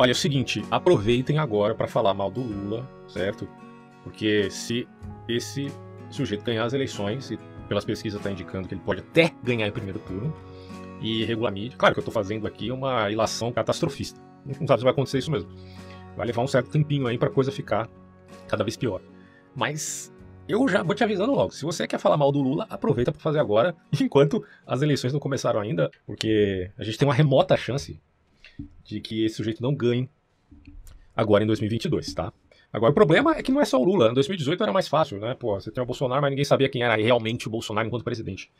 Olha, é o seguinte, aproveitem agora para falar mal do Lula, certo? Porque se esse sujeito ganhar as eleições, e pelas pesquisas está indicando que ele pode até ganhar em primeiro turno, e regular mídia, claro que eu estou fazendo aqui uma ilação catastrofista. Não sabe se vai acontecer isso mesmo. Vai levar um certo tempinho aí para a coisa ficar cada vez pior. Mas eu já vou te avisando logo. Se você quer falar mal do Lula, aproveita para fazer agora, enquanto as eleições não começaram ainda, porque a gente tem uma remota chance de que esse sujeito não ganhe agora em 2022, tá? Agora, o problema é que não é só o Lula. Em 2018 era mais fácil, né? Pô, você tem o Bolsonaro, mas ninguém sabia quem era realmente o Bolsonaro enquanto presidente.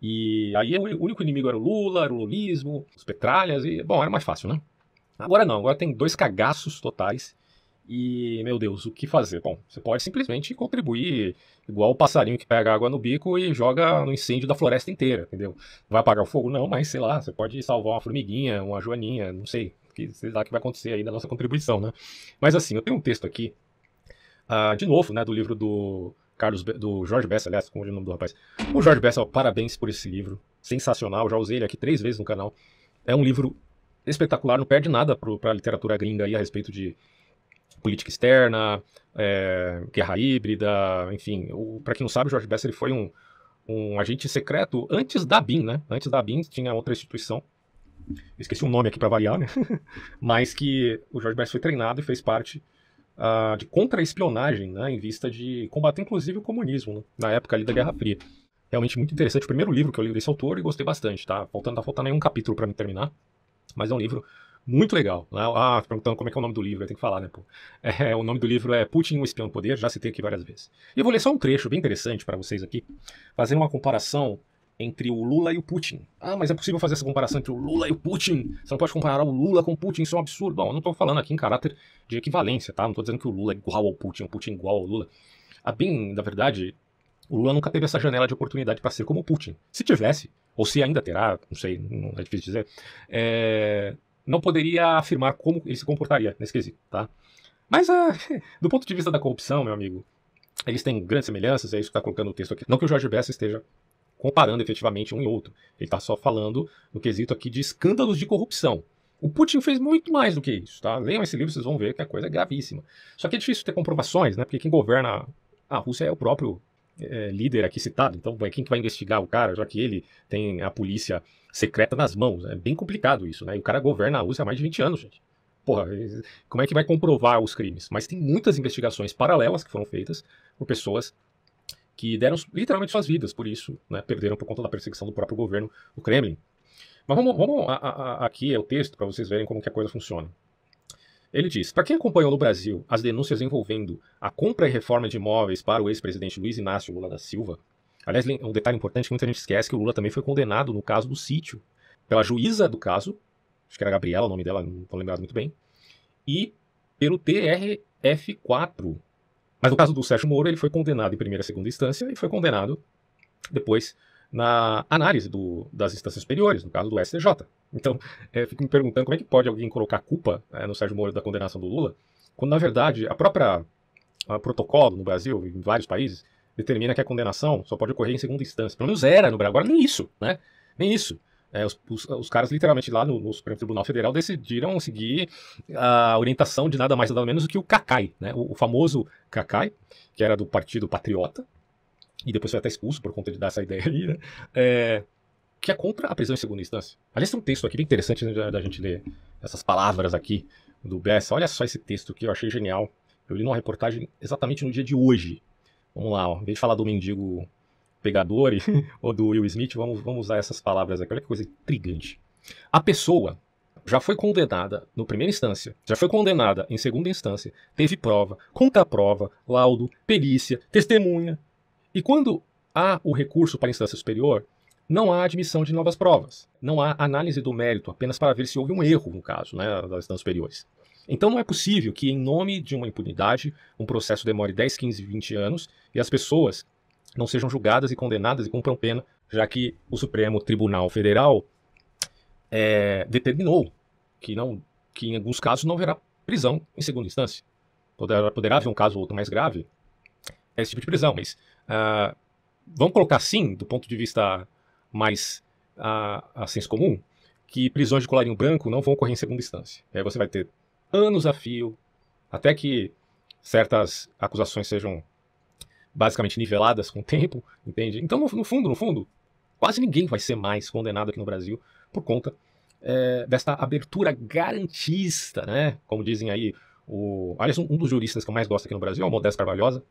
E aí o único inimigo era o Lula, era o lulismo, os petralhas, e, bom, era mais fácil, né? Agora não, agora tem dois cagaços totais e, meu Deus, o que fazer? Bom, você pode simplesmente contribuir igual o passarinho que pega água no bico e joga no incêndio da floresta inteira, entendeu? Vai apagar o fogo? Não, mas sei lá, você pode salvar uma formiguinha, uma joaninha, não sei, que, sei lá o que vai acontecer aí da nossa contribuição, né? Mas assim, eu tenho um texto aqui, uh, de novo, né, do livro do Carlos, Be do Jorge Bessa, aliás, como é o nome do rapaz. O Jorge Bessa, parabéns por esse livro, sensacional, já usei ele aqui três vezes no canal. É um livro espetacular, não perde nada para a literatura gringa aí a respeito de política externa, é, guerra híbrida, enfim. Para quem não sabe, o George Best ele foi um, um agente secreto antes da BIM, né? Antes da BIM tinha outra instituição, esqueci o um nome aqui para variar, né? Mas que o George Best foi treinado e fez parte uh, de contra-espionagem, né? Em vista de combater, inclusive, o comunismo, né? na época ali da Guerra Fria. Realmente muito interessante. O primeiro livro que eu li desse autor e gostei bastante, tá? Faltando, tá faltando aí um capítulo para me terminar. Mas é um livro muito legal. Né? Ah, perguntando como é que é o nome do livro, eu tenho que falar, né? Pô? É, o nome do livro é Putin, o espião do poder, já citei aqui várias vezes. E eu vou ler só um trecho bem interessante para vocês aqui, fazendo uma comparação entre o Lula e o Putin. Ah, mas é possível fazer essa comparação entre o Lula e o Putin? Você não pode comparar o Lula com o Putin, isso é um absurdo. Bom, eu não estou falando aqui em caráter de equivalência, tá? Não estou dizendo que o Lula é igual ao Putin, o Putin é igual ao Lula. A bem, na verdade, o Lula nunca teve essa janela de oportunidade para ser como o Putin. Se tivesse, ou se ainda terá, não sei, não é difícil dizer, é, não poderia afirmar como ele se comportaria nesse quesito, tá? Mas, ah, do ponto de vista da corrupção, meu amigo, eles têm grandes semelhanças, é isso que está colocando o texto aqui. Não que o Jorge Bessa esteja comparando efetivamente um e outro. Ele está só falando no quesito aqui de escândalos de corrupção. O Putin fez muito mais do que isso, tá? Leiam esse livro, vocês vão ver que a coisa é gravíssima. Só que é difícil ter comprovações, né? Porque quem governa a Rússia é o próprio é, líder aqui citado, então quem que vai investigar o cara, já que ele tem a polícia secreta nas mãos? É bem complicado isso, né? E o cara governa a Rússia há mais de 20 anos, gente. Porra, como é que vai comprovar os crimes? Mas tem muitas investigações paralelas que foram feitas por pessoas que deram literalmente suas vidas por isso, né? Perderam por conta da perseguição do próprio governo, o Kremlin. Mas vamos, vamos a, a, a, aqui é o texto para vocês verem como que a coisa funciona. Ele diz: Para quem acompanhou no Brasil as denúncias envolvendo a compra e reforma de imóveis para o ex-presidente Luiz Inácio Lula da Silva, aliás, um detalhe importante que muita gente esquece que o Lula também foi condenado no caso do sítio pela juíza do caso, acho que era Gabriela o nome dela, não estou lembrado muito bem, e pelo TRF4. Mas no caso do Sérgio Moro, ele foi condenado em primeira e segunda instância e foi condenado depois na análise do, das instâncias superiores, no caso do STJ. Então, é, fico me perguntando como é que pode alguém colocar culpa é, no Sérgio Moro da condenação do Lula, quando, na verdade, a própria a protocolo no Brasil e em vários países determina que a condenação só pode ocorrer em segunda instância. Pelo menos era no Brasil, agora nem isso, né? Nem isso. É, os, os, os, caras literalmente lá no, no, Supremo Tribunal Federal decidiram seguir a orientação de nada mais nada menos do que o Cacai, né? o, o famoso Cacai, que era do Partido Patriota, e depois foi até expulso por conta de dar essa ideia aí, né? É, que é contra a prisão em segunda instância. Aliás, tem um texto aqui bem interessante né, da, gente ler essas palavras aqui do Bessa. Olha só esse texto que eu achei genial. Eu li numa reportagem exatamente no dia de hoje. Vamos lá, ó. em vez de falar do mendigo pegador e, ou do Will Smith, vamos, vamos usar essas palavras aqui. Olha que coisa intrigante. A pessoa já foi condenada no primeira instância, já foi condenada em segunda instância, teve prova, prova, laudo, perícia, testemunha, e quando há o recurso para a instância superior, não há admissão de novas provas, não há análise do mérito apenas para ver se houve um erro no caso né, das instâncias superiores. Então não é possível que, em nome de uma impunidade, um processo demore 10, 15, 20 anos e as pessoas não sejam julgadas e condenadas e cumpram pena, já que o Supremo Tribunal Federal é, determinou que, não, que, em alguns casos, não haverá prisão em segunda instância. Poderá, poderá haver um caso ou outro mais grave, é esse tipo de prisão, mas uh, vamos colocar assim, do ponto de vista mais a, ah, a senso comum, que prisões de colarinho branco não vão ocorrer em segunda instância. aí você vai ter anos a fio, até que certas acusações sejam basicamente niveladas com o tempo, entende? Então, no, no fundo, no fundo, quase ninguém vai ser mais condenado aqui no Brasil por conta é, desta abertura garantista, né? Como dizem aí, o, aliás, um, um, dos juristas que eu mais gosto aqui no Brasil o Modesto Carvalhosa.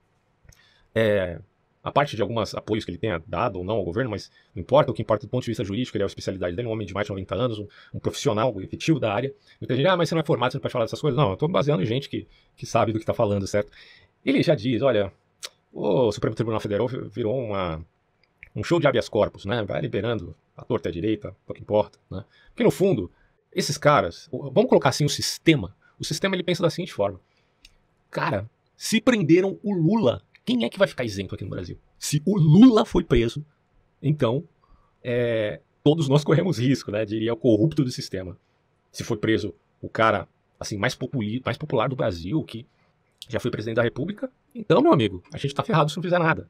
É, a parte de alguns apoios que ele tenha dado ou não ao governo, mas não importa, o que importa do ponto de vista jurídico, ele é uma especialidade dele, um homem de mais de 90 anos, um, um profissional efetivo da área. Muita gente, ah, mas você não é formado, você não pode falar dessas coisas. Não, eu estou baseando em gente que, que sabe do que está falando, certo? Ele já diz, olha, o Supremo Tribunal Federal virou uma, um show de habeas corpus, né? Vai liberando a torta e a direita, pouco é importa, né? Porque no fundo, esses caras, vamos colocar assim o sistema, o sistema ele pensa da seguinte forma. Cara, se prenderam o Lula quem é que vai ficar isento aqui no Brasil? Se o Lula foi preso, então é, todos nós corremos risco, né? Diria o corrupto do sistema. Se foi preso o cara assim mais, populi, mais popular do Brasil, que já foi presidente da República, então, meu amigo, a gente tá ferrado se não fizer nada.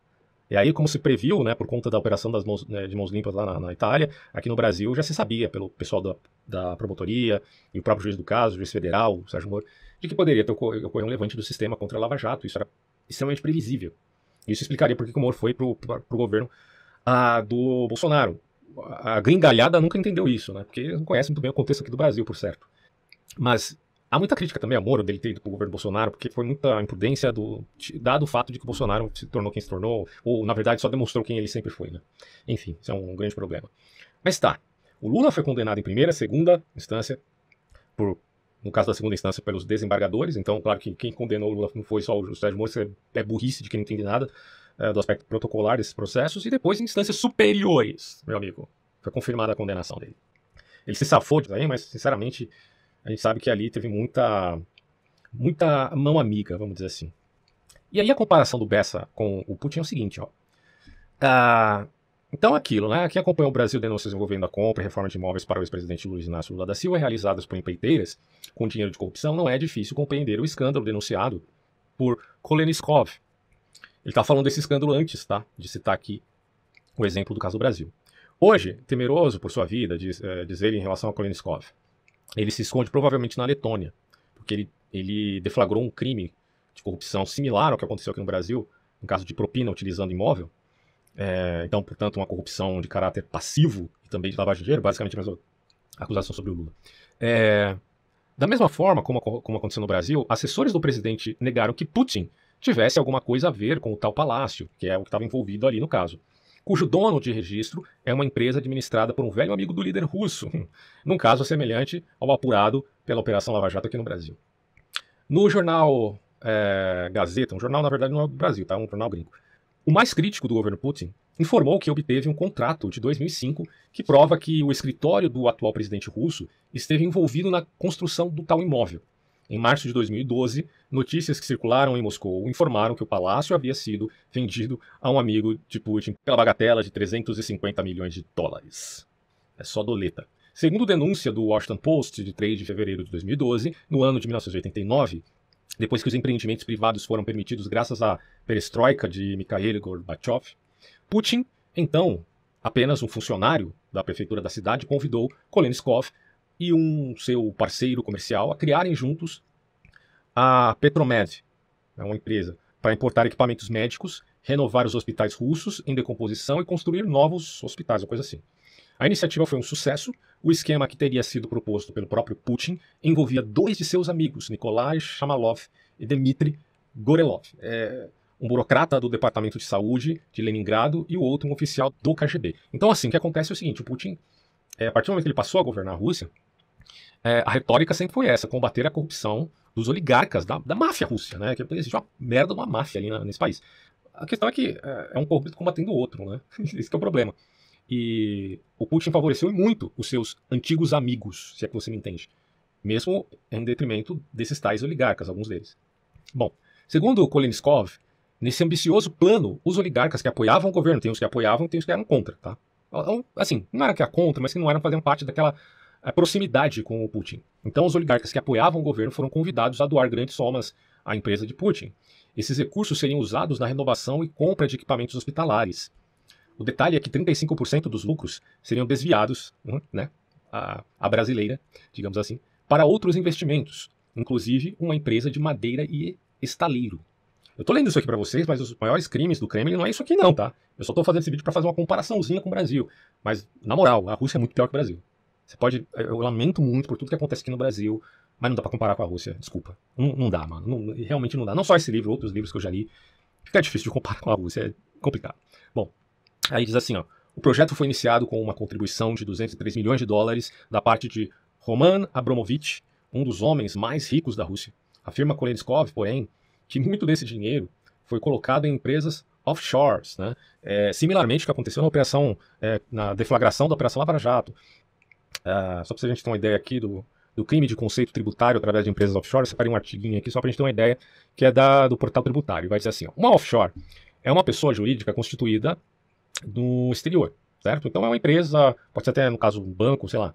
E aí, como se previu, né, por conta da operação das mãos, né, de mãos limpas lá na, na, Itália, aqui no Brasil já se sabia, pelo pessoal da, da promotoria e o próprio juiz do caso, o juiz federal, o Sérgio Moro, de que poderia ter ocorrido ocorrer um levante do sistema contra a Lava Jato. Isso era extremamente previsível. Isso explicaria por que o Moro foi pro, o governo ah, do Bolsonaro. A gringalhada nunca entendeu isso, né? Porque não conhece muito bem o contexto aqui do Brasil, por certo. Mas há muita crítica também ao Moro dele ter ido o governo Bolsonaro, porque foi muita imprudência do, dado o fato de que o Bolsonaro se tornou quem se tornou, ou na verdade só demonstrou quem ele sempre foi, né? Enfim, isso é um grande problema. Mas tá. O Lula foi condenado em primeira, segunda instância por no caso da segunda instância, pelos desembargadores. Então, claro que quem condenou Lula não foi só o Sérgio Moro, é, é burrice de quem não entende nada é, do aspecto protocolar desses processos. E depois, em instâncias superiores, meu amigo, foi confirmada a condenação dele. Ele se safou disso aí, mas, sinceramente, a gente sabe que ali teve muita, muita mão amiga, vamos dizer assim. E aí a comparação do Bessa com o Putin é o seguinte, ó. Ah, então, aquilo, né? Quem acompanhou o Brasil denúncias envolvendo a compra e reforma de imóveis para o ex-presidente Luiz Inácio Lula da Silva realizadas por empreiteiras com dinheiro de corrupção, não é difícil compreender o escândalo denunciado por Koleniskov. Ele está falando desse escândalo antes, tá? De citar aqui o exemplo do caso do Brasil. Hoje, temeroso por sua vida, diz, é, eh, diz ele em relação a Koleniskov, ele se esconde provavelmente na Letônia, porque ele, ele deflagrou um crime de corrupção similar ao que aconteceu aqui no Brasil, no caso de propina utilizando imóvel, é, então, portanto, uma corrupção de caráter passivo e também de lavagem de dinheiro, basicamente a mesma acusação sobre o Lula. É, da mesma forma como, como aconteceu no Brasil, assessores do presidente negaram que Putin tivesse alguma coisa a ver com o tal palácio, que é o que estava envolvido ali no caso, cujo dono de registro é uma empresa administrada por um velho amigo do líder russo, num caso semelhante ao apurado pela Operação Lava Jato aqui no Brasil. No jornal é, Gazeta, um jornal, na verdade, não é do Brasil, tá? É um jornal gringo, o mais crítico do governo Putin informou que obteve um contrato de 2005 que prova que o escritório do atual presidente russo esteve envolvido na construção do tal imóvel. Em março de 2012, notícias que circularam em Moscou informaram que o palácio havia sido vendido a um amigo de Putin pela bagatela de 350 milhões de dólares. É só doleta. Segundo denúncia do Washington Post de 3 de fevereiro de 2012, no ano de 1989, depois que os empreendimentos privados foram permitidos graças à perestroika de Mikhail Gorbachev, Putin, então apenas um funcionário da prefeitura da cidade, convidou Kolenskov e um seu parceiro comercial a criarem juntos a Petromed, né, uma empresa, para importar equipamentos médicos, renovar os hospitais russos em decomposição e construir novos hospitais, uma coisa assim. A iniciativa foi um sucesso. O esquema que teria sido proposto pelo próprio Putin envolvia dois de seus amigos, Nikolai Shamalov e Dmitry Gorelov, é, um burocrata do Departamento de Saúde de Leningrado e o outro um oficial do KGB. Então, assim, o que acontece é o seguinte: o Putin, é, a partir do momento que ele passou a governar a Rússia, é, a retórica sempre foi essa: combater a corrupção dos oligarcas da, da máfia russa, né? Que existe uma merda de uma máfia ali na, nesse país. A questão é que é, é um corrupto combatendo o outro, né? Esse é o problema. E o Putin favoreceu muito os seus antigos amigos, se é que você me entende, mesmo em detrimento desses tais oligarcas, alguns deles. Bom, segundo Koleniskov, nesse ambicioso plano, os oligarcas que apoiavam o governo, tem os que apoiavam, tem os que eram contra, tá? Então, assim, não era que a contra, mas que não eram fazendo parte daquela eh, proximidade com o Putin. Então, os oligarcas que apoiavam o governo foram convidados a doar grandes somas à empresa de Putin. Esses recursos seriam usados na renovação e compra de equipamentos hospitalares, o detalhe é que 35% dos lucros seriam desviados, hum, né, a, a brasileira, digamos assim, para outros investimentos, inclusive uma empresa de madeira e estaleiro. Eu tô lendo isso aqui para vocês, mas os maiores crimes do Kremlin não é isso aqui não, tá? Eu só tô fazendo esse vídeo para fazer uma comparaçãozinha com o Brasil. Mas, na moral, a Rússia é muito pior que o Brasil. Você pode... Eu lamento muito por tudo que acontece aqui no Brasil, mas não dá pra comparar com a Rússia, desculpa. Não, não dá, mano. Não, realmente não dá. Não só esse livro, outros livros que eu já li. Fica tá difícil de comparar com a Rússia, é complicado. Bom, Aí diz assim, ó, o projeto foi iniciado com uma contribuição de 203 milhões de dólares da parte de Roman Abramovich, um dos homens mais ricos da Rússia. Afirma Kolenskov, porém, que muito desse dinheiro foi colocado em empresas offshores, né? É, similarmente o que aconteceu na operação, é, na deflagração da Operação Lava Jato. Ah, só para a gente ter uma ideia aqui do, do crime de conceito tributário através de empresas offshore, eu separei um artiguinho aqui só para a gente ter uma ideia, que é da, do portal tributário. Vai dizer assim: ó, uma offshore é uma pessoa jurídica constituída do exterior, certo? Então é uma empresa, pode ser até no caso um banco, sei lá,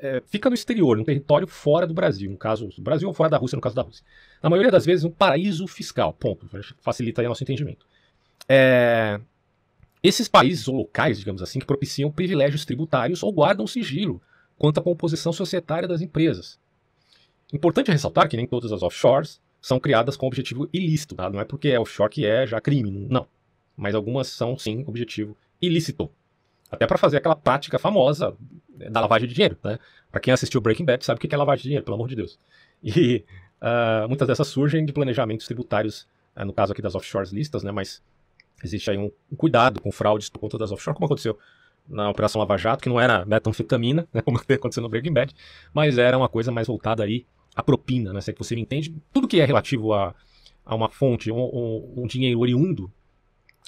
é, fica no exterior, no território fora do Brasil, no caso do Brasil ou fora da Rússia, no caso da Rússia. Na maioria das vezes um paraíso fiscal, ponto, facilita aí o nosso entendimento. É, esses países ou locais, digamos assim, que propiciam privilégios tributários ou guardam sigilo quanto à composição societária das empresas. Importante ressaltar que nem todas as offshores são criadas com objetivo ilícito, tá? não é porque é offshore que é já crime, não mas algumas são sim objetivo ilícito. Até para fazer aquela prática famosa né, da lavagem de dinheiro, né? Para quem assistiu Breaking Bad sabe o que é lavagem de dinheiro, pelo amor de Deus. E uh, muitas dessas surgem de planejamentos tributários, uh, no caso aqui das offshores listas, né? Mas existe aí um, um cuidado com fraudes por conta das offshore, como aconteceu na Operação Lava Jato, que não era metanfetamina, né, né como aconteceu no Breaking Bad, mas era uma coisa mais voltada aí à propina, né? Se é que você entende, tudo que é relativo a, a uma fonte, um, um, um dinheiro oriundo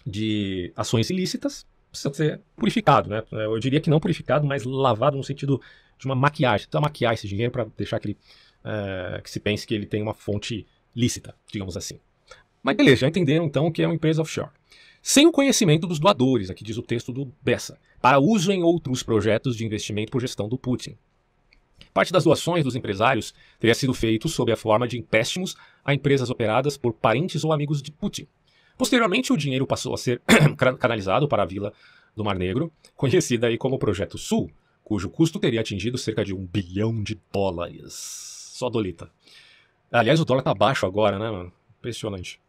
de ações ilícitas precisa ser purificado, né? Eu diria que não purificado, mas lavado no sentido de uma maquiagem. Precisa então maquiar esse dinheiro para deixar que, ele, é, que se pense que ele tem uma fonte lícita, digamos assim. Mas beleza, já entenderam então o que é uma empresa offshore. Sem o conhecimento dos doadores, aqui diz o texto do Bessa, para uso em outros projetos de investimento por gestão do Putin. Parte das doações dos empresários teria sido feito sob a forma de empréstimos a empresas operadas por parentes ou amigos de Putin. Posteriormente, o dinheiro passou a ser canalizado para a Vila do Mar Negro, conhecida aí como Projeto Sul, cujo custo teria atingido cerca de um bilhão de dólares. Só dolita. Aliás, o dólar tá baixo agora, né, mano? Impressionante.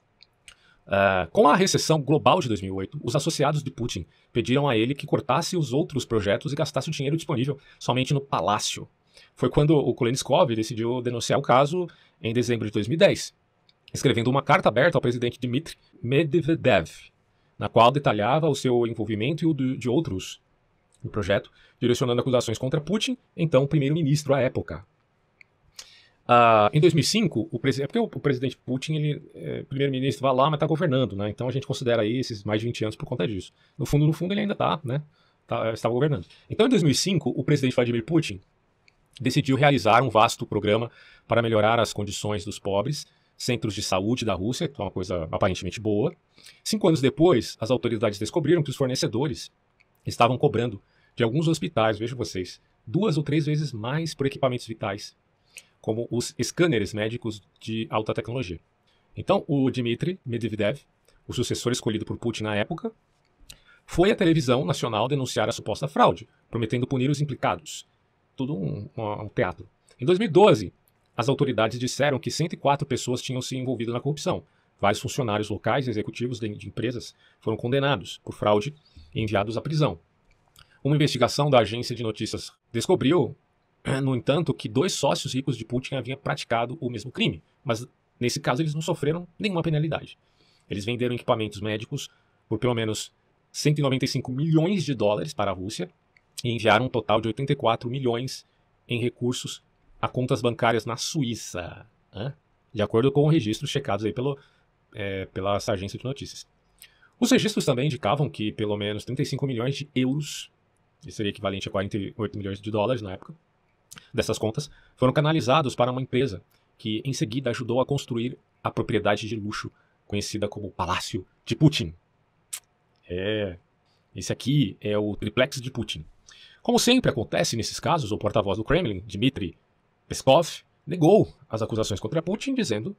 Uh, com a recessão global de 2008, os associados de Putin pediram a ele que cortasse os outros projetos e gastasse o dinheiro disponível somente no palácio. Foi quando o Kulenskov decidiu denunciar o caso em dezembro de 2010 escrevendo uma carta aberta ao presidente Dmitry Medvedev, na qual detalhava o seu envolvimento e o de outros no projeto, direcionando acusações contra Putin, então primeiro-ministro à época. Uh, em 2005, o presidente, é porque o, presidente Putin, ele é primeiro-ministro, vai lá, mas está governando, né? Então a gente considera aí esses mais de 20 anos por conta disso. No fundo, no fundo, ele ainda está, né? Tá, estava governando. Então, em 2005, o presidente Vladimir Putin decidiu realizar um vasto programa para melhorar as condições dos pobres centros de saúde da Rússia, que é uma coisa aparentemente boa. Cinco anos depois, as autoridades descobriram que os fornecedores estavam cobrando de alguns hospitais, vejam vocês, duas ou três vezes mais por equipamentos vitais, como os escâneres médicos de alta tecnologia. Então, o Dmitry Medvedev, o sucessor escolhido por Putin na época, foi à televisão nacional denunciar a suposta fraude, prometendo punir os implicados. Tudo um, um teatro. Em 2012, as autoridades disseram que 104 pessoas tinham se envolvido na corrupção. Vários funcionários locais e executivos de, de empresas foram condenados por fraude e enviados à prisão. Uma investigação da agência de notícias descobriu, no entanto, que dois sócios ricos de Putin haviam praticado o mesmo crime, mas nesse caso eles não sofreram nenhuma penalidade. Eles venderam equipamentos médicos por pelo menos 195 milhões de dólares para a Rússia e enviaram um total de 84 milhões em recursos a contas bancárias na Suíça, né? de acordo com registros checados aí pelo, é, pela agência de notícias. Os registros também indicavam que pelo menos 35 milhões de euros, isso seria equivalente a 48 milhões de dólares na época, dessas contas, foram canalizados para uma empresa que em seguida ajudou a construir a propriedade de luxo conhecida como Palácio de Putin. É, esse aqui é o triplex de Putin. Como sempre acontece nesses casos, o porta-voz do Kremlin, Dmitry Peskov negou as acusações contra Putin, dizendo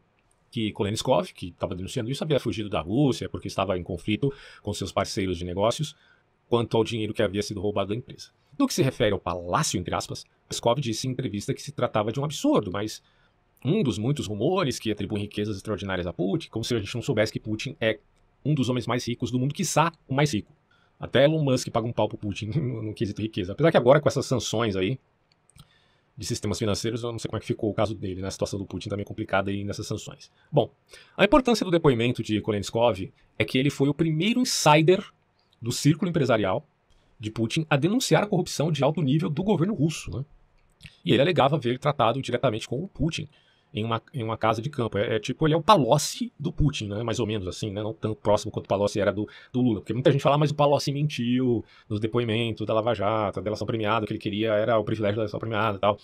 que Koleniskov, que estava denunciando isso, havia fugido da Rússia porque estava em conflito com seus parceiros de negócios quanto ao dinheiro que havia sido roubado da empresa. No que se refere ao palácio, entre aspas, Peskov disse em entrevista que se tratava de um absurdo, mas um dos muitos rumores que atribuem riquezas extraordinárias a Putin, como se a gente não soubesse que Putin é um dos homens mais ricos do mundo, quiçá o mais rico. Até Elon Musk paga um pau pro Putin no quesito riqueza. Apesar que agora com essas sanções aí, de sistemas financeiros, eu não sei como é que ficou o caso dele, né? A situação do Putin também tá é complicada aí nessas sanções. Bom, a importância do depoimento de Kolenskov é que ele foi o primeiro insider do círculo empresarial de Putin a denunciar a corrupção de alto nível do governo russo, né? E ele alegava haver tratado diretamente com o Putin, em uma, em uma casa de campo. É, é, tipo, ele é o Palocci do Putin, né? Mais ou menos assim, né? Não tão próximo quanto o Palocci era do, do Lula. Porque muita gente fala, ah, mas o Palocci mentiu nos depoimentos da Lava Jato, da delação premiada, o que ele queria era o privilégio da delação premiada e tal.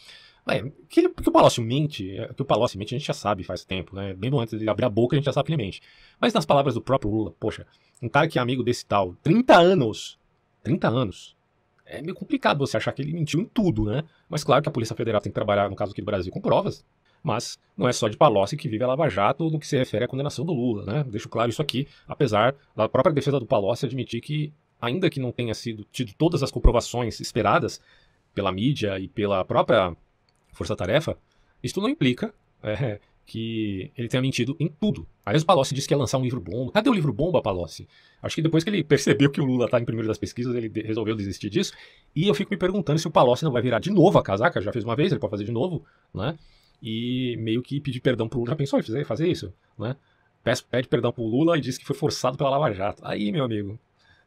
É, que, que o Palocci mente, é, que o Palocci mente a gente já sabe faz tempo, né? Bem antes de abrir a boca a gente já sabe que ele mente. Mas nas palavras do próprio Lula, poxa, um cara que é amigo desse tal, 30 anos, 30 anos, é meio complicado você achar que ele mentiu em tudo, né? Mas claro que a Polícia Federal tem que trabalhar, no caso aqui do Brasil, com provas. Mas não é só de Palocci que vive a Lava Jato no que se refere à condenação do Lula, né? Deixo claro isso aqui, apesar da própria defesa do Palocci admitir que, ainda que não tenha sido tido todas as comprovações esperadas pela mídia e pela própria força-tarefa, isto não implica é, que ele tenha mentido em tudo. Aliás, o Palocci disse que ia lançar um livro bomba. Cadê o livro bomba, Palocci? Acho que depois que ele percebeu que o Lula está em primeiro das pesquisas, ele de resolveu desistir disso. E eu fico me perguntando se o Palocci não vai virar de novo a casaca, já fez uma vez, ele pode fazer de novo, né? e meio que pedir perdão pro Lula. Já pensou em fazer, fazer isso? Né? Pede, pede perdão pro Lula e diz que foi forçado pela Lava Jato. Aí, meu amigo,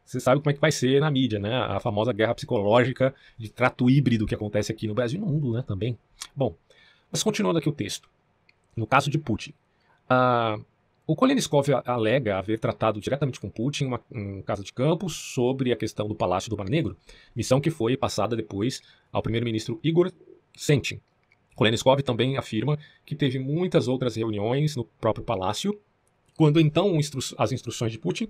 você sabe como é que vai ser na mídia, né? A famosa guerra psicológica de trato híbrido que acontece aqui no Brasil e no mundo, né? Também. Bom, mas continuando aqui o texto. No caso de Putin, a, o Koleniskov alega haver tratado diretamente com Putin uma, um casa de campo sobre a questão do Palácio do Mar Negro, missão que foi passada depois ao primeiro-ministro Igor Sentin, Koleniskov também afirma que teve muitas outras reuniões no próprio palácio, quando então as instruções de Putin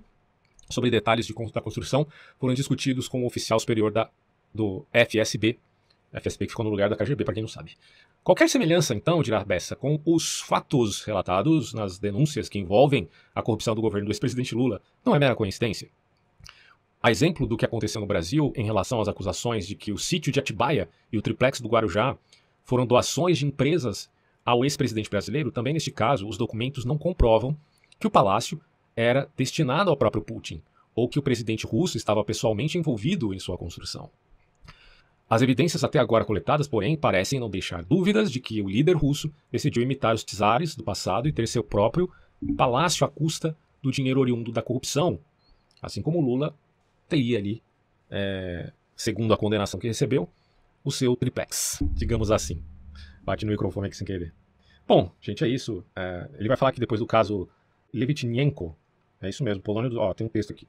sobre detalhes de, da construção foram discutidos com o oficial superior da, do FSB, FSB que ficou no lugar da KGB, para quem não sabe. Qualquer semelhança, então, dirá Bessa, com os fatos relatados nas denúncias que envolvem a corrupção do governo do ex-presidente Lula não é mera coincidência. A exemplo do que aconteceu no Brasil em relação às acusações de que o sítio de Atibaia e o triplex do Guarujá foram doações de empresas ao ex-presidente brasileiro, também neste caso, os documentos não comprovam que o palácio era destinado ao próprio Putin ou que o presidente russo estava pessoalmente envolvido em sua construção. As evidências até agora coletadas, porém, parecem não deixar dúvidas de que o líder russo decidiu imitar os czares do passado e ter seu próprio palácio à custa do dinheiro oriundo da corrupção, assim como Lula teria ali, é, segundo a condenação que recebeu, o seu triplex, digamos assim. Bate no microfone aqui sem querer. Bom, gente, é isso. É, ele vai falar aqui depois do caso Levitinenko, É isso mesmo, Polônia do... Ó, tem um texto aqui.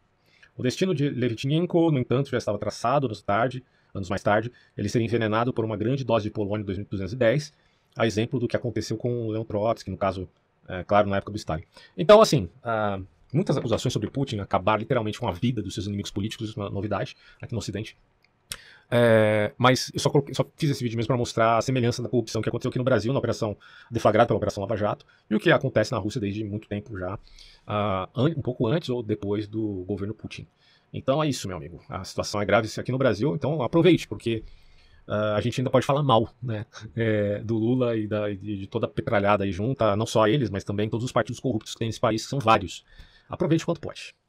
O destino de Levitinenko, no entanto, já estava traçado anos, tarde, anos mais tarde. Ele seria envenenado por uma grande dose de polônio 2210, a exemplo do que aconteceu com Leon Trotsky, no caso, é, claro, na época do Stalin. Então, assim, uh, muitas acusações sobre Putin acabar literalmente com a vida dos seus inimigos políticos, isso é uma novidade aqui no Ocidente. É, mas eu só, coloquei, só, fiz esse vídeo mesmo para mostrar a semelhança da corrupção que aconteceu aqui no Brasil, na operação deflagrada pela Operação Lava Jato, e o que acontece na Rússia desde muito tempo já, uh, um pouco antes ou depois do governo Putin. Então é isso, meu amigo. A situação é grave aqui no Brasil, então aproveite, porque uh, a gente ainda pode falar mal né, é, do Lula e, da, e, de toda a petralhada aí junta, não só eles, mas também todos os partidos corruptos que tem nesse país, que são vários. Aproveite quanto pode.